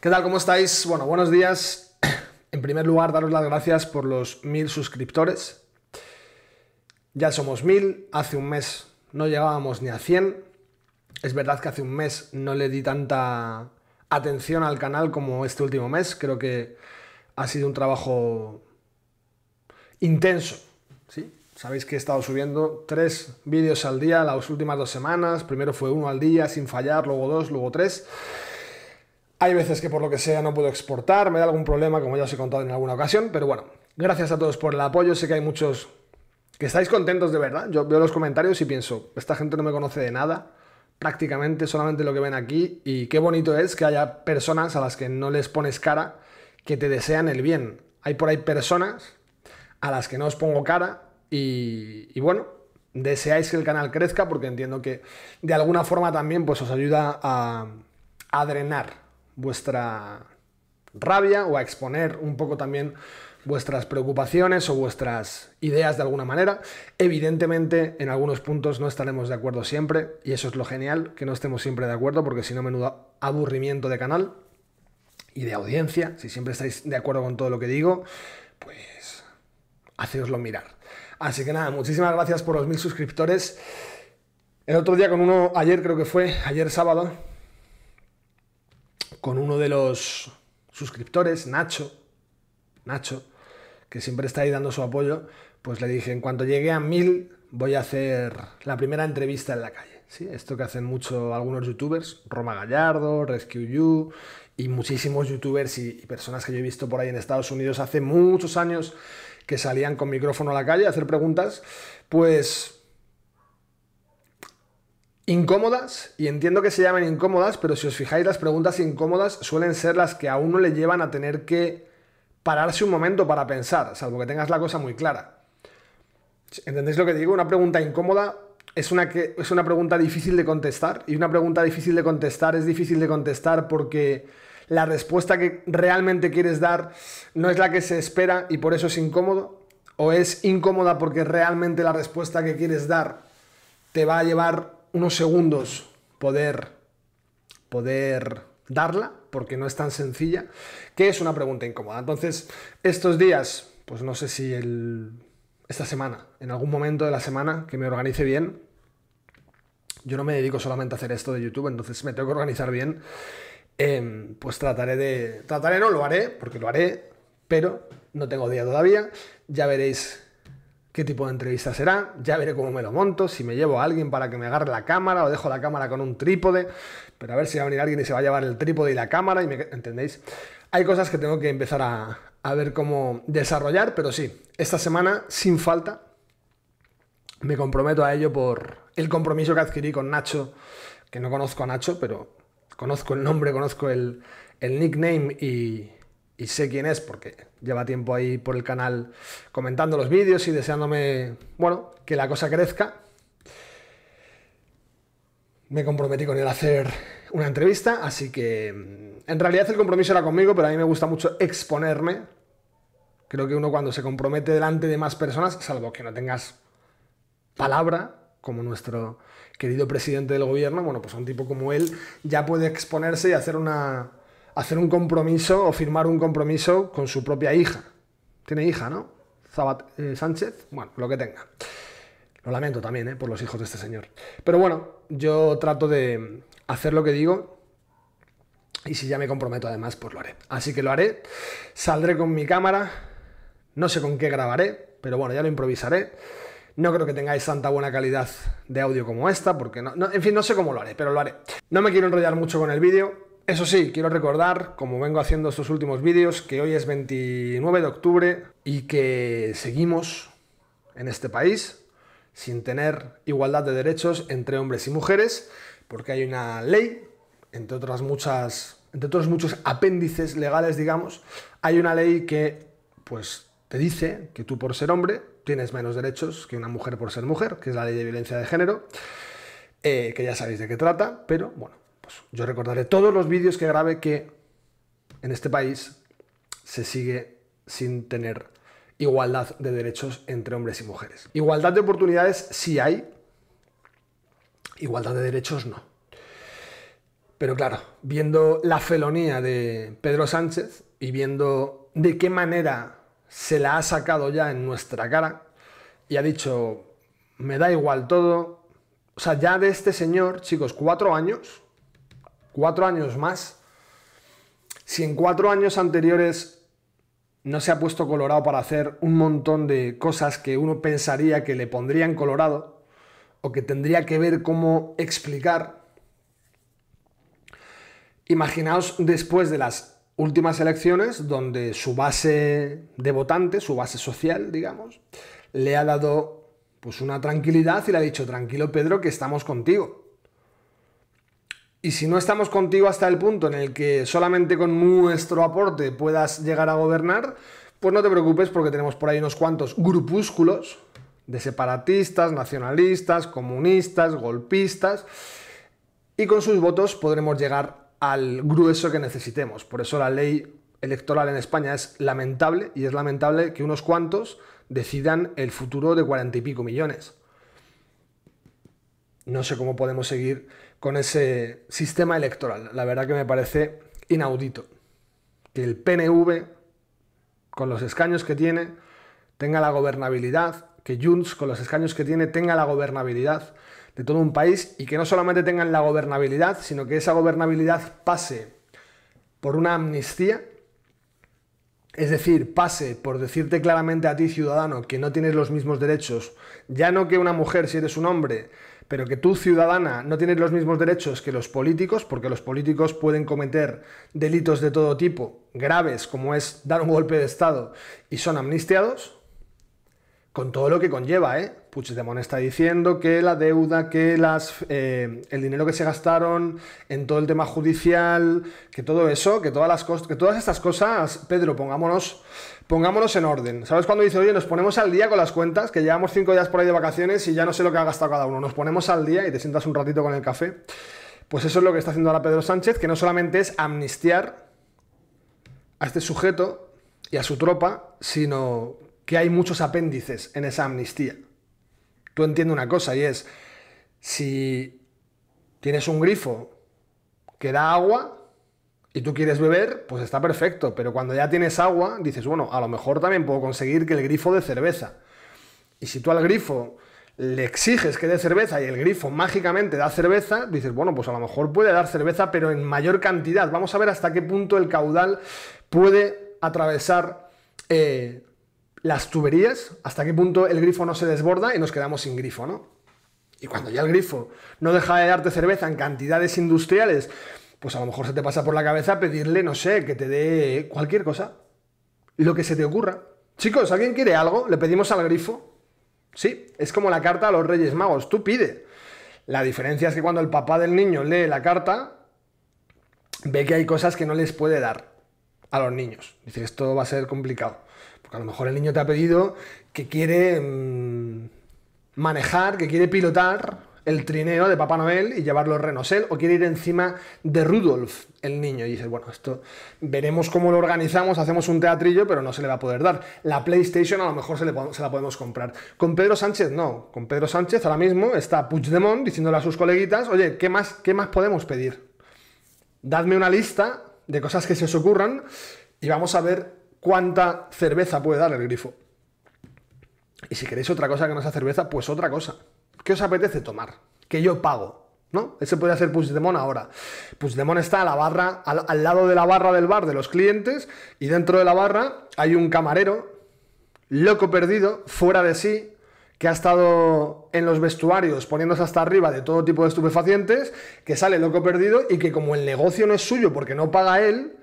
¿Qué tal? ¿Cómo estáis? Bueno, buenos días. En primer lugar, daros las gracias por los mil suscriptores. Ya somos mil. Hace un mes no llegábamos ni a 100. Es verdad que hace un mes no le di tanta atención al canal como este último mes. Creo que ha sido un trabajo intenso. ¿sí? Sabéis que he estado subiendo tres vídeos al día las últimas dos semanas. Primero fue uno al día sin fallar, luego dos, luego tres. Hay veces que por lo que sea no puedo exportar, me da algún problema, como ya os he contado en alguna ocasión, pero bueno, gracias a todos por el apoyo, sé que hay muchos que estáis contentos de verdad. Yo veo los comentarios y pienso, esta gente no me conoce de nada, prácticamente solamente lo que ven aquí, y qué bonito es que haya personas a las que no les pones cara que te desean el bien. Hay por ahí personas a las que no os pongo cara y, bueno, deseáis que el canal crezca porque entiendo que de alguna forma también pues os ayuda a drenar vuestra rabia o a exponer un poco también vuestras preocupaciones o vuestras ideas de alguna manera. Evidentemente, en algunos puntos no estaremos de acuerdo siempre, y eso es lo genial, que no estemos siempre de acuerdo, porque si no, menudo aburrimiento de canal y de audiencia. Si siempre estáis de acuerdo con todo lo que digo, pues hacedoslo mirar. Así que nada, muchísimas gracias por los mil suscriptores. El otro día con uno, ayer creo que fue, ayer sábado, con uno de los suscriptores, Nacho, Nacho, que siempre está ahí dando su apoyo, pues le dije, en cuanto llegue a mil, voy a hacer la primera entrevista en la calle. ¿sí? Esto que hacen mucho algunos youtubers, Roma Gallardo, Rescue You y muchísimos youtubers y, y personas que yo he visto por ahí en Estados Unidos hace muchos años que salían con micrófono a la calle a hacer preguntas, pues Incómodas, y entiendo que se llamen incómodas, pero si os fijáis las preguntas incómodas suelen ser las que a uno le llevan a tener que pararse un momento para pensar, salvo que tengas la cosa muy clara. ¿Entendéis lo que digo? Una pregunta incómoda es una, que, es una pregunta difícil de contestar, y una pregunta difícil de contestar es difícil de contestar porque la respuesta que realmente quieres dar no es la que se espera y por eso es incómodo, o es incómoda porque realmente la respuesta que quieres dar te va a llevar unos segundos poder, poder darla, porque no es tan sencilla, que es una pregunta incómoda. Entonces, estos días, pues no sé si el, esta semana, en algún momento de la semana que me organice bien, yo no me dedico solamente a hacer esto de YouTube, entonces me tengo que organizar bien, em, pues trataré de... Trataré, no, lo haré, porque lo haré, pero no tengo día todavía, ya veréis qué tipo de entrevista será, ya veré cómo me lo monto, si me llevo a alguien para que me agarre la cámara o dejo la cámara con un trípode, pero a ver si va a venir alguien y se va a llevar el trípode y la cámara, y me, ¿entendéis? Hay cosas que tengo que empezar a, ver cómo desarrollar, pero sí, esta semana, sin falta, me comprometo a ello por el compromiso que adquirí con Nacho, que no conozco a Nacho, pero conozco el nombre, conozco el nickname y, y sé quién es porque lleva tiempo ahí por el canal comentando los vídeos y deseándome, bueno, que la cosa crezca. Me comprometí con él a hacer una entrevista, así que mm, en realidad el compromiso era conmigo, pero a mí me gusta mucho exponerme. Creo que uno cuando se compromete delante de más personas, salvo que no tengas palabra, como nuestro querido presidente del gobierno, bueno, pues un tipo como él ya puede exponerse y hacer una, hacer un compromiso o firmar un compromiso con su propia hija. Tiene hija, ¿no? Zabat eh, Sánchez, bueno, lo que tenga. Lo lamento también, ¿eh? Por los hijos de este señor. Pero bueno, yo trato de hacer lo que digo y si ya me comprometo además, pues lo haré. Así que lo haré. Saldré con mi cámara. No sé con qué grabaré, pero bueno, ya lo improvisaré. No creo que tengáis tanta buena calidad de audio como esta, porque no en fin, no sé cómo lo haré, pero lo haré. No me quiero enrollar mucho con el vídeo. Eso sí, quiero recordar, como vengo haciendo estos últimos vídeos, que hoy es 29 de octubre y que seguimos en este país sin tener igualdad de derechos entre hombres y mujeres, porque hay una ley, entre otras muchas, entre otros muchos apéndices legales, digamos, hay una ley que pues te dice que tú por ser hombre tienes menos derechos que una mujer por ser mujer, que es la ley de violencia de género, eh, que ya sabéis de qué trata, pero bueno, yo recordaré todos los vídeos que grabe que en este país se sigue sin tener igualdad de derechos entre hombres y mujeres. Igualdad de oportunidades sí hay, igualdad de derechos no. Pero claro, viendo la felonía de Pedro Sánchez y viendo de qué manera se la ha sacado ya en nuestra cara y ha dicho, me da igual todo. O sea, ya de este señor, chicos, cuatro años cuatro años más, si en cuatro años anteriores no se ha puesto colorado para hacer un montón de cosas que uno pensaría que le pondrían colorado o que tendría que ver cómo explicar, imaginaos después de las últimas elecciones donde su base de votante, su base social, digamos, le ha dado pues una tranquilidad y le ha dicho, tranquilo Pedro, que estamos contigo. Y si no estamos contigo hasta el punto en el que solamente con nuestro aporte puedas llegar a gobernar, pues no te preocupes porque tenemos por ahí unos cuantos grupúsculos de separatistas, nacionalistas, comunistas, golpistas, y con sus votos podremos llegar al grueso que necesitemos. Por eso la ley electoral en España es lamentable y es lamentable que unos cuantos decidan el futuro de cuarenta y pico millones. No sé cómo podemos seguir con ese sistema electoral. La verdad que me parece inaudito que el PNV, con los escaños que tiene, tenga la gobernabilidad, que Junts, con los escaños que tiene, tenga la gobernabilidad de todo un país y que no solamente tengan la gobernabilidad, sino que esa gobernabilidad pase por una amnistía, es decir, pase por decirte claramente a ti, ciudadano, que no tienes los mismos derechos, ya no que una mujer si eres un hombre, pero que tú, ciudadana, no tienes los mismos derechos que los políticos, porque los políticos pueden cometer delitos de todo tipo, graves, como es dar un golpe de Estado, y son amnistiados, con todo lo que conlleva, ¿eh? Puigdemont está diciendo que la deuda, que las, eh, el dinero que se gastaron en todo el tema judicial, que todo eso, que todas, las que todas estas cosas, Pedro, pongámonos pongámonos en orden. ¿Sabes cuando dice, oye, nos ponemos al día con las cuentas, que llevamos cinco días por ahí de vacaciones y ya no sé lo que ha gastado cada uno? Nos ponemos al día y te sientas un ratito con el café. Pues eso es lo que está haciendo ahora Pedro Sánchez, que no solamente es amnistiar a este sujeto y a su tropa, sino que hay muchos apéndices en esa amnistía. Tú entiendes una cosa y es, si tienes un grifo que da agua, y tú quieres beber, pues está perfecto, pero cuando ya tienes agua, dices, bueno, a lo mejor también puedo conseguir que el grifo dé cerveza. Y si tú al grifo le exiges que dé cerveza y el grifo mágicamente da cerveza, dices, bueno, pues a lo mejor puede dar cerveza, pero en mayor cantidad. Vamos a ver hasta qué punto el caudal puede atravesar eh, las tuberías, hasta qué punto el grifo no se desborda y nos quedamos sin grifo, ¿no? Y cuando ya el grifo no deja de darte cerveza en cantidades industriales, pues a lo mejor se te pasa por la cabeza pedirle, no sé, que te dé cualquier cosa. Lo que se te ocurra. Chicos, ¿alguien quiere algo? Le pedimos al grifo. Sí, es como la carta a los Reyes Magos. Tú pide. La diferencia es que cuando el papá del niño lee la carta, ve que hay cosas que no les puede dar a los niños. Dice, esto va a ser complicado. Porque a lo mejor el niño te ha pedido que quiere mm, manejar, que quiere pilotar el trineo de Papá Noel y llevarlo a Renosel, o quiere ir encima de Rudolf, el niño, y dice, bueno, esto veremos cómo lo organizamos, hacemos un teatrillo, pero no se le va a poder dar. La PlayStation a lo mejor se, la podemos comprar. Con Pedro Sánchez no, con Pedro Sánchez ahora mismo está Puigdemont diciéndole a sus coleguitas, oye, ¿qué más, qué más podemos pedir? Dadme una lista de cosas que se os ocurran y vamos a ver cuánta cerveza puede dar el grifo. Y si queréis otra cosa que no sea cerveza, pues otra cosa. ¿Qué os apetece tomar? Que yo pago. ¿No? Ese podría ser Puigdemont ahora. Puigdemont está a la barra, al lado de la barra del bar de los clientes, y dentro de la barra hay un camarero, loco perdido, fuera de sí, que ha estado en los vestuarios poniéndose hasta arriba de todo tipo de estupefacientes, que sale loco perdido y que como el negocio no es suyo porque no paga él,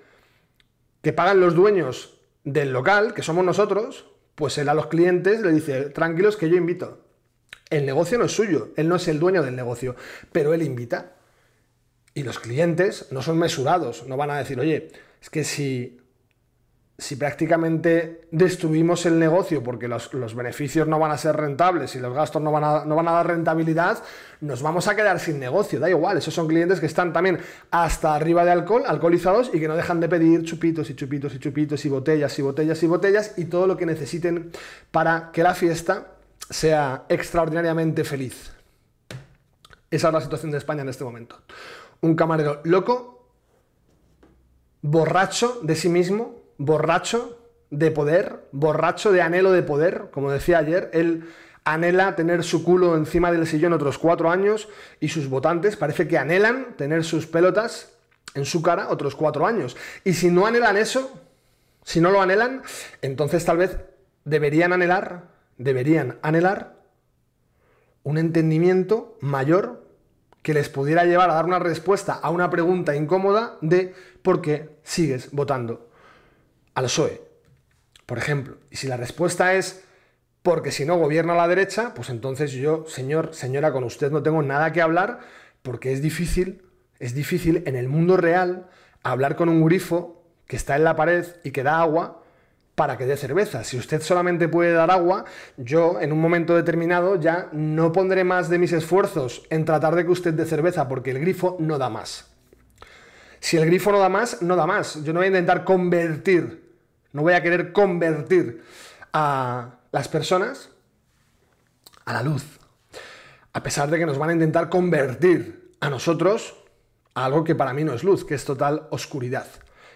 que pagan los dueños del local, que somos nosotros, pues él a los clientes le dice, tranquilos que yo invito. El negocio no es suyo, él no es el dueño del negocio, pero él invita. Y los clientes no son mesurados, no van a decir, oye, es que si, si prácticamente destruimos el negocio porque los, beneficios no van a ser rentables y los gastos no van, a, no van a dar rentabilidad, nos vamos a quedar sin negocio, da igual. Esos son clientes que están también hasta arriba de alcohol, alcoholizados y que no dejan de pedir chupitos y chupitos y chupitos y botellas y botellas y botellas y todo lo que necesiten para que la fiesta sea extraordinariamente feliz. Esa es la situación de España en este momento. Un camarero loco, borracho de sí mismo, borracho de poder, borracho de anhelo de poder, como decía ayer, él anhela tener su culo encima del sillón otros cuatro años y sus votantes parece que anhelan tener sus pelotas en su cara otros cuatro años. Y si no anhelan eso, si no lo anhelan, entonces tal vez deberían anhelar deberían anhelar un entendimiento mayor que les pudiera llevar a dar una respuesta a una pregunta incómoda de por qué sigues votando al PSOE, por ejemplo. Y si la respuesta es porque si no gobierna la derecha, pues entonces yo, señor, señora, con usted no tengo nada que hablar porque es difícil, es difícil en el mundo real hablar con un grifo que está en la pared y que da agua para que dé cerveza. Si usted solamente puede dar agua, yo en un momento determinado ya no pondré más de mis esfuerzos en tratar de que usted dé cerveza, porque el grifo no da más. Si el grifo no da más, no da más. Yo no voy a intentar convertir, no voy a querer convertir a las personas a la luz. A pesar de que nos van a intentar convertir a nosotros a algo que para mí no es luz, que es total oscuridad,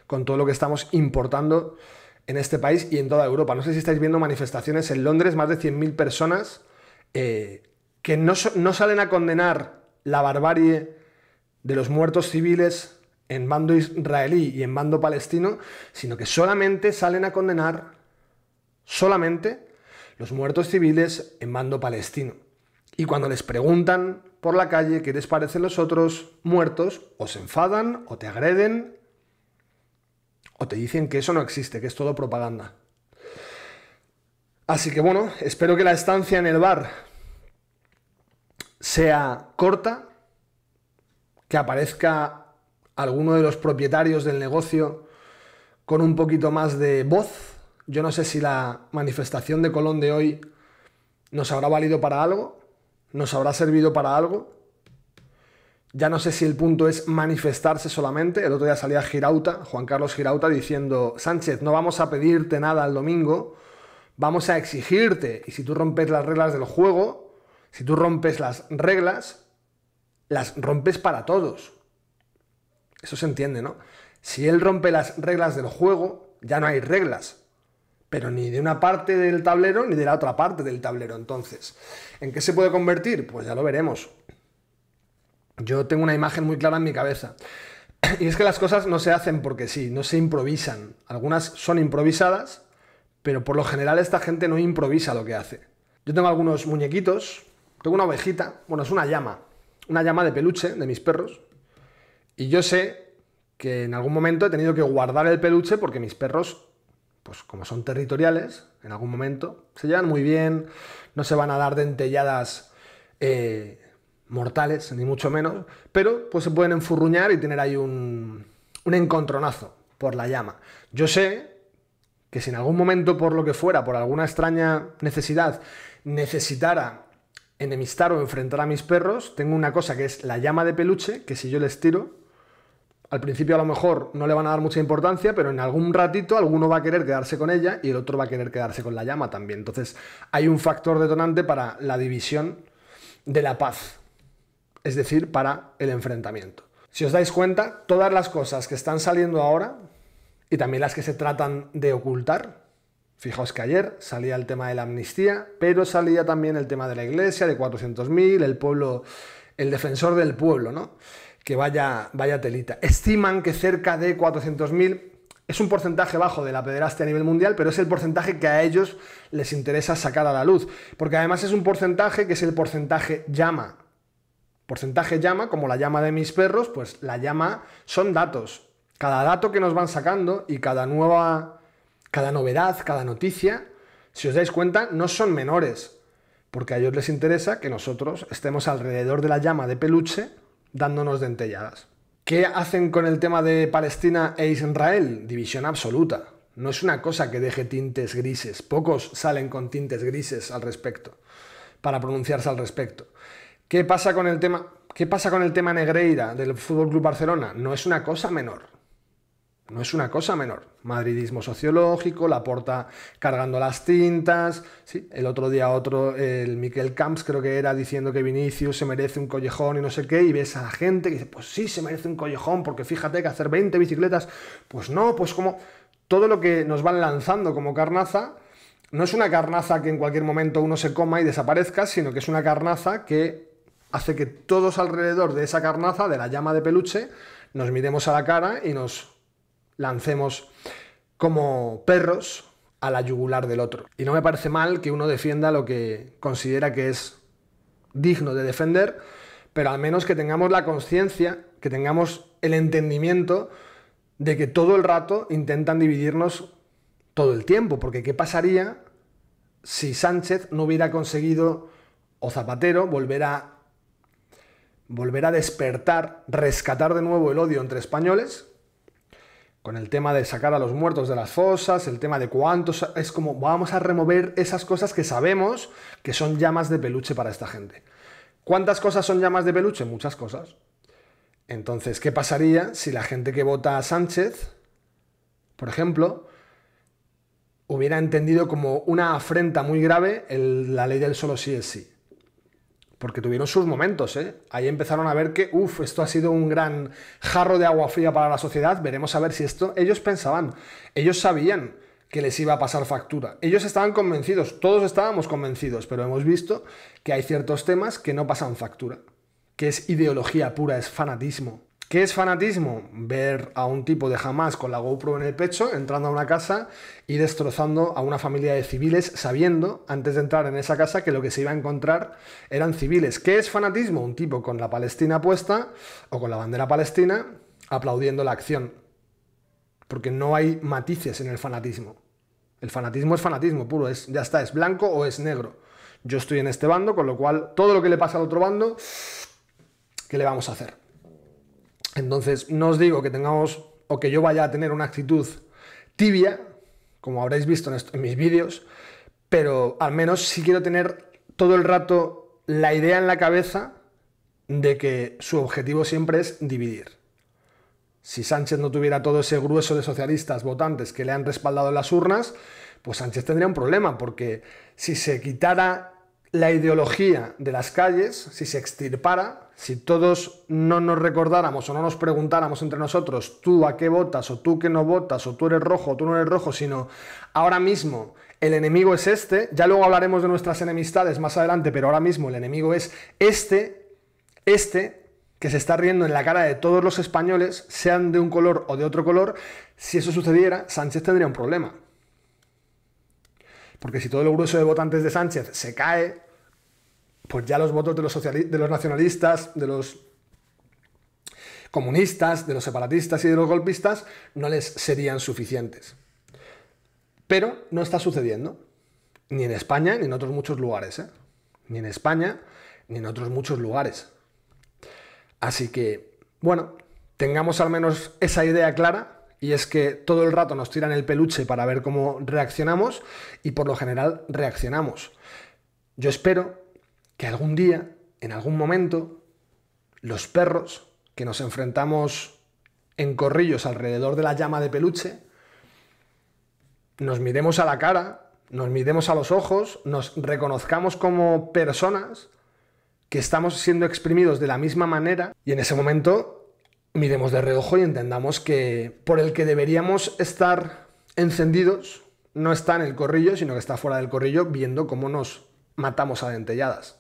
con todo lo que estamos importando en este país y en toda Europa. No sé si estáis viendo manifestaciones en Londres, más de 100.000 personas eh, que no, no salen a condenar la barbarie de los muertos civiles en bando israelí y en bando palestino, sino que solamente salen a condenar, solamente, los muertos civiles en bando palestino. Y cuando les preguntan por la calle qué les parecen los otros muertos, o se enfadan, o te agreden, o te dicen que eso no existe, que es todo propaganda. Así que bueno, espero que la estancia en el bar sea corta, que aparezca alguno de los propietarios del negocio con un poquito más de voz. Yo no sé si la manifestación de Colón de hoy nos habrá valido para algo, nos habrá servido para algo, ya no sé si el punto es manifestarse solamente. El otro día salía Girauta, Juan Carlos Girauta, diciendo, Sánchez, no vamos a pedirte nada el domingo, vamos a exigirte. Y si tú rompes las reglas del juego, si tú rompes las reglas, las rompes para todos. Eso se entiende, ¿no? Si él rompe las reglas del juego, ya no hay reglas. Pero ni de una parte del tablero ni de la otra parte del tablero. Entonces, ¿en qué se puede convertir? Pues ya lo veremos. Yo tengo una imagen muy clara en mi cabeza. Y es que las cosas no se hacen porque sí, no se improvisan. Algunas son improvisadas, pero por lo general esta gente no improvisa lo que hace. Yo tengo algunos muñequitos, tengo una ovejita, bueno, es una llama, una llama de peluche de mis perros. Y yo sé que en algún momento he tenido que guardar el peluche porque mis perros, pues como son territoriales, en algún momento se llevan muy bien, no se van a dar dentelladas eh, mortales, ni mucho menos, pero pues se pueden enfurruñar y tener ahí un, un encontronazo por la llama. Yo sé que si en algún momento, por lo que fuera, por alguna extraña necesidad, necesitara enemistar o enfrentar a mis perros, tengo una cosa que es la llama de peluche, que si yo les tiro, al principio a lo mejor no le van a dar mucha importancia, pero en algún ratito alguno va a querer quedarse con ella y el otro va a querer quedarse con la llama también. Entonces hay un factor detonante para la división de la paz es decir, para el enfrentamiento. Si os dais cuenta, todas las cosas que están saliendo ahora y también las que se tratan de ocultar, fijaos que ayer salía el tema de la amnistía, pero salía también el tema de la iglesia, de 400.000, el pueblo, el defensor del pueblo, ¿no? Que vaya, vaya telita. Estiman que cerca de 400.000 es un porcentaje bajo de la pederastia a nivel mundial, pero es el porcentaje que a ellos les interesa sacar a la luz. Porque además es un porcentaje que es el porcentaje llama Porcentaje llama, como la llama de mis perros, pues la llama son datos. Cada dato que nos van sacando y cada nueva, cada novedad, cada noticia, si os dais cuenta, no son menores, porque a ellos les interesa que nosotros estemos alrededor de la llama de peluche dándonos dentelladas. ¿Qué hacen con el tema de Palestina e Israel? División absoluta. No es una cosa que deje tintes grises. Pocos salen con tintes grises al respecto, para pronunciarse al respecto. ¿Qué pasa con el tema, qué pasa con el tema Negreira del FC Barcelona? No es una cosa menor. No es una cosa menor. Madridismo sociológico, la porta cargando las tintas. ¿sí? El otro día otro, el Miquel Camps creo que era diciendo que Vinicius se merece un collejón y no sé qué. Y ves a la gente que dice, pues sí, se merece un collejón porque fíjate que hacer 20 bicicletas. Pues no, pues como todo lo que nos van lanzando como carnaza, no es una carnaza que en cualquier momento uno se coma y desaparezca, sino que es una carnaza que hace que todos alrededor de esa carnaza, de la llama de peluche, nos miremos a la cara y nos lancemos como perros a la yugular del otro. Y no me parece mal que uno defienda lo que considera que es digno de defender, pero al menos que tengamos la conciencia, que tengamos el entendimiento de que todo el rato intentan dividirnos todo el tiempo, porque ¿qué pasaría si Sánchez no hubiera conseguido o Zapatero volver a volver a despertar, rescatar de nuevo el odio entre españoles, con el tema de sacar a los muertos de las fosas, el tema de cuántos, es como vamos a remover esas cosas que sabemos que son llamas de peluche para esta gente. ¿Cuántas cosas son llamas de peluche? Muchas cosas. Entonces, ¿qué pasaría si la gente que vota a Sánchez, por ejemplo, hubiera entendido como una afrenta muy grave la ley del solo sí es sí? porque tuvieron sus momentos, ¿eh? Ahí empezaron a ver que, uff, esto ha sido un gran jarro de agua fría para la sociedad, veremos a ver si esto ellos pensaban, ellos sabían que les iba a pasar factura. Ellos estaban convencidos, todos estábamos convencidos, pero hemos visto que hay ciertos temas que no pasan factura, que es ideología pura, es fanatismo. ¿Qué es fanatismo? Ver a un tipo de jamás con la GoPro en el pecho entrando a una casa y destrozando a una familia de civiles sabiendo antes de entrar en esa casa que lo que se iba a encontrar eran civiles. ¿Qué es fanatismo? Un tipo con la Palestina puesta o con la bandera palestina aplaudiendo la acción. Porque no hay matices en el fanatismo. El fanatismo es fanatismo puro, es, ya está, es blanco o es negro. Yo estoy en este bando, con lo cual todo lo que le pasa al otro bando, ¿qué le vamos a hacer? Entonces, no os digo que tengamos o que yo vaya a tener una actitud tibia, como habréis visto en, mis vídeos, pero al menos sí quiero tener todo el rato la idea en la cabeza de que su objetivo siempre es dividir. Si Sánchez no tuviera todo ese grueso de socialistas votantes que le han respaldado en las urnas, pues Sánchez tendría un problema, porque si se quitara la ideología de las calles, si se extirpara, si todos no nos recordáramos o no nos preguntáramos entre nosotros, tú a qué votas o tú que no votas o tú eres rojo o tú no eres rojo, sino ahora mismo el enemigo es este, ya luego hablaremos de nuestras enemistades más adelante, pero ahora mismo el enemigo es este, este que se está riendo en la cara de todos los españoles, sean de un color o de otro color, si eso sucediera, Sánchez tendría un problema. Porque si todo el grueso de votantes de Sánchez se cae, pues ya los votos de los, de los nacionalistas, de los comunistas, de los separatistas y de los golpistas no les serían suficientes. Pero no está sucediendo, ni en España, ni en otros muchos lugares. ¿eh? Ni en España, ni en otros muchos lugares. Así que, bueno, tengamos al menos esa idea clara y es que todo el rato nos tiran el peluche para ver cómo reaccionamos y por lo general reaccionamos. Yo espero que algún día, en algún momento, los perros que nos enfrentamos en corrillos alrededor de la llama de peluche, nos miremos a la cara, nos miremos a los ojos, nos reconozcamos como personas que estamos siendo exprimidos de la misma manera y en ese momento miremos de reojo y entendamos que por el que deberíamos estar encendidos no está en el corrillo, sino que está fuera del corrillo viendo cómo nos matamos a dentelladas.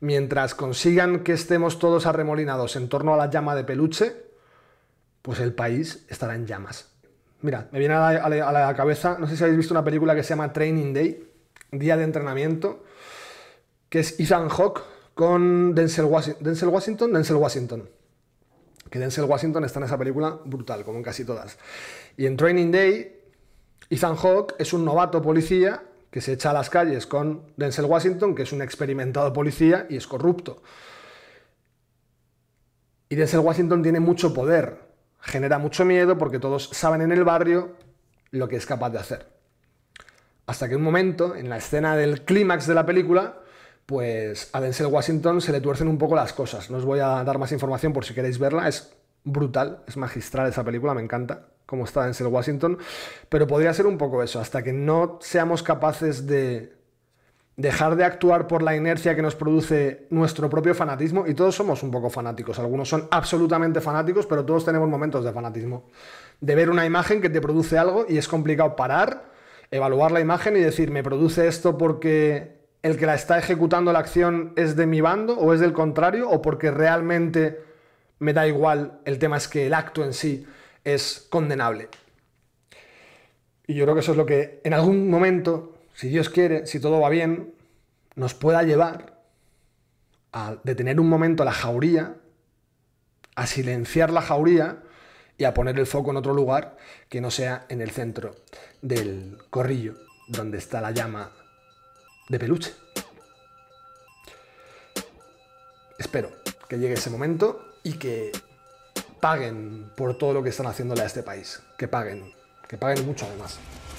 Mientras consigan que estemos todos arremolinados en torno a la llama de peluche, pues el país estará en llamas. Mira, me viene a la, cabeza, no sé si habéis visto una película que se llama Training Day, Día de Entrenamiento, que es Ethan Hawke con Denzel Washington. Denzel Washington, Denzel Washington que Denzel Washington está en esa película brutal, como en casi todas. Y en Training Day, Ethan Hawke es un novato policía que se echa a las calles con Denzel Washington, que es un experimentado policía y es corrupto. Y Denzel Washington tiene mucho poder, genera mucho miedo porque todos saben en el barrio lo que es capaz de hacer. Hasta que un momento, en la escena del clímax de la película, pues a Denzel Washington se le tuercen un poco las cosas. No os voy a dar más información por si queréis verla, es brutal, es magistral esa película, me encanta cómo está Denzel Washington, pero podría ser un poco eso, hasta que no seamos capaces de dejar de actuar por la inercia que nos produce nuestro propio fanatismo, y todos somos un poco fanáticos, algunos son absolutamente fanáticos, pero todos tenemos momentos de fanatismo, de ver una imagen que te produce algo y es complicado parar, evaluar la imagen y decir, me produce esto porque el que la está ejecutando la acción es de mi bando o es del contrario o porque realmente me da igual, el tema es que el acto en sí es condenable. Y yo creo que eso es lo que en algún momento, si Dios quiere, si todo va bien, nos pueda llevar a detener un momento la jauría, a silenciar la jauría y a poner el foco en otro lugar que no sea en el centro del corrillo, donde está la llama de peluche. Espero que llegue ese momento y que paguen por todo lo que están haciéndole a este país. Que paguen. Que paguen mucho además.